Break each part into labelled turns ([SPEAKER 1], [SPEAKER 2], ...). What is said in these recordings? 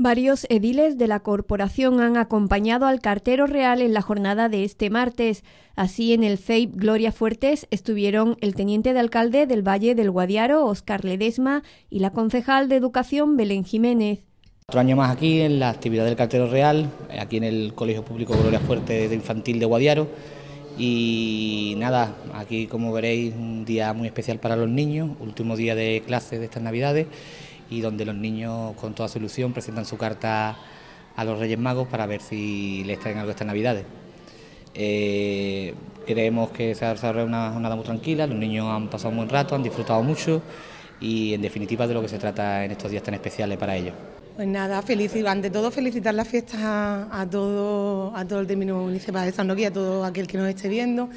[SPEAKER 1] Varios ediles de la corporación han acompañado al cartero real en la jornada de este martes. Así, en el CEIP Gloria Fuertes estuvieron el teniente de alcalde del Valle del Guadiaro, Oscar Ledesma, y la concejal de Educación, Belén Jiménez.
[SPEAKER 2] Otro año más aquí, en la actividad del cartero real, aquí en el Colegio Público Gloria Fuertes de Infantil de Guadiaro. Y nada, aquí como veréis, un día muy especial para los niños, último día de clases de estas Navidades y donde los niños con toda su ilusión presentan su carta a los Reyes Magos para ver si les traen algo estas Navidades. Eh, creemos que se ha desarrollado una jornada muy tranquila, los niños han pasado un buen rato, han disfrutado mucho y en definitiva de lo que se trata en estos días tan especiales para ellos.
[SPEAKER 3] Pues nada, feliz y ante todo felicitar las fiestas a, todo, a todo el término municipal de San y a todo aquel que nos esté viendo.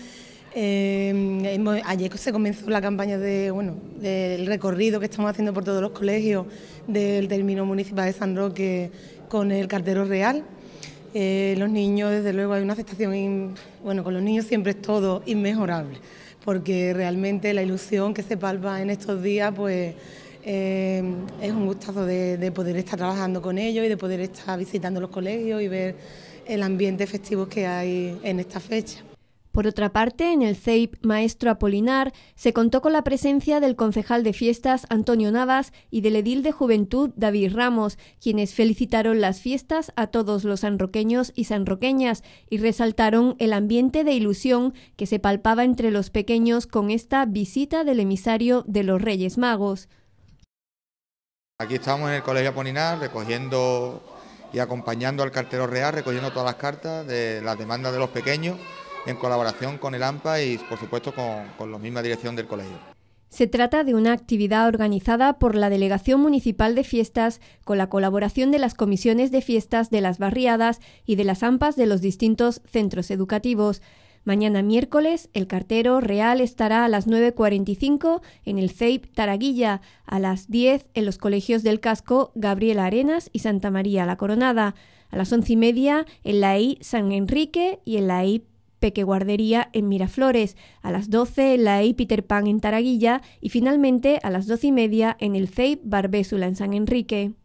[SPEAKER 3] Eh, ayer se comenzó la campaña de, bueno, del recorrido que estamos haciendo por todos los colegios del término municipal de San Roque con el cartero real. Eh, los niños, desde luego, hay una aceptación, bueno, con los niños siempre es todo inmejorable, porque realmente la ilusión que se palpa en estos días, pues eh, es un gustazo de, de poder estar trabajando con ellos y de poder estar visitando los colegios y ver el ambiente festivo que hay
[SPEAKER 1] en esta fecha. Por otra parte, en el CEIP Maestro Apolinar se contó con la presencia del concejal de fiestas Antonio Navas y del edil de juventud David Ramos, quienes felicitaron las fiestas a todos los sanroqueños y sanroqueñas y resaltaron el ambiente de ilusión que se palpaba entre los pequeños con esta visita del emisario de los Reyes Magos.
[SPEAKER 4] Aquí estamos en el Colegio Apolinar recogiendo y acompañando al cartero real, recogiendo todas las cartas de las demandas de los pequeños en colaboración con el AMPA y por supuesto con, la misma dirección del colegio.
[SPEAKER 1] Se trata de una actividad organizada por la Delegación Municipal de Fiestas con la colaboración de las comisiones de fiestas de las barriadas y de las AMPAs de los distintos centros educativos. Mañana miércoles, el cartero real estará a las 9.45 en el CEIP Taraguilla, a las 10 en los colegios del casco Gabriela Arenas y Santa María la Coronada, a las once y media en la e I San Enrique y en la e I Peque Guardería en Miraflores, a las 12 la E Peter Pan en Taraguilla
[SPEAKER 4] y finalmente a las 12 y media en el CEIP Barbésula en San Enrique.